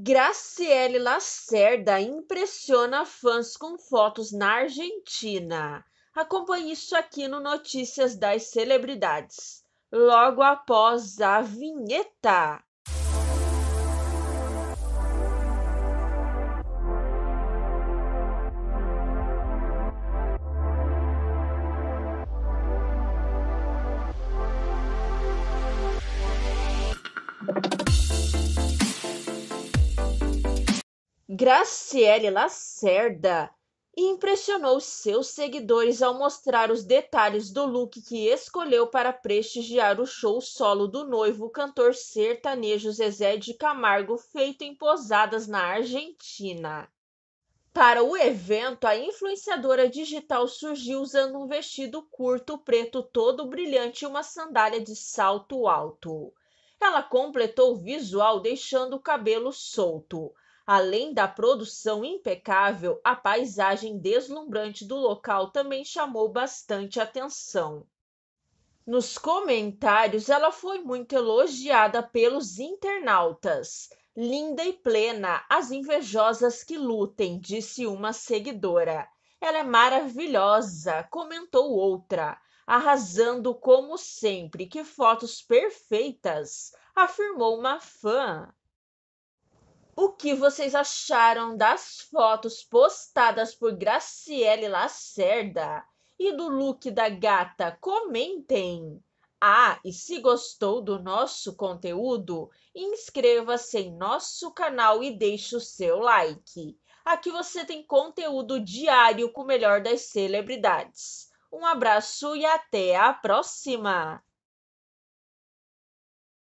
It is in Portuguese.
Graciele Lacerda impressiona fãs com fotos na Argentina. Acompanhe isso aqui no Notícias das Celebridades, logo após a vinheta. Graciele Lacerda impressionou seus seguidores ao mostrar os detalhes do look que escolheu para prestigiar o show solo do noivo cantor sertanejo Zezé de Camargo, feito em Posadas, na Argentina. Para o evento, a influenciadora digital surgiu usando um vestido curto preto todo brilhante e uma sandália de salto alto. Ela completou o visual deixando o cabelo solto. Além da produção impecável, a paisagem deslumbrante do local também chamou bastante atenção. Nos comentários, ela foi muito elogiada pelos internautas. Linda e plena, as invejosas que lutem, disse uma seguidora. Ela é maravilhosa, comentou outra. Arrasando como sempre, que fotos perfeitas, afirmou uma fã o que vocês acharam das fotos postadas por Graciele Lacerda e do look da gata? Comentem! Ah, e se gostou do nosso conteúdo, inscreva-se em nosso canal e deixe o seu like. Aqui você tem conteúdo diário com o melhor das celebridades. Um abraço e até a próxima!